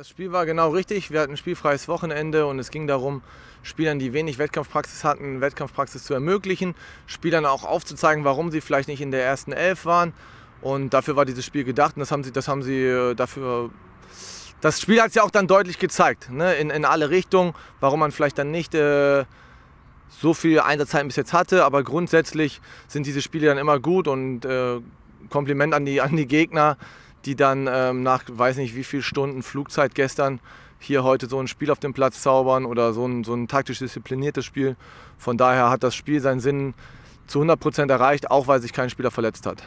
Das Spiel war genau richtig. Wir hatten ein spielfreies Wochenende und es ging darum, Spielern, die wenig Wettkampfpraxis hatten, Wettkampfpraxis zu ermöglichen, Spielern auch aufzuzeigen, warum sie vielleicht nicht in der ersten Elf waren. Und dafür war dieses Spiel gedacht und das haben sie, das haben sie äh, dafür. Das Spiel hat es ja auch dann deutlich gezeigt, ne? in, in alle Richtungen, warum man vielleicht dann nicht äh, so viel Einsatzzeiten bis jetzt hatte. Aber grundsätzlich sind diese Spiele dann immer gut und äh, Kompliment an die, an die Gegner die dann ähm, nach weiß nicht wie viel Stunden Flugzeit gestern hier heute so ein Spiel auf dem Platz zaubern oder so ein, so ein taktisch diszipliniertes Spiel. Von daher hat das Spiel seinen Sinn zu 100% Prozent erreicht, auch weil sich kein Spieler verletzt hat.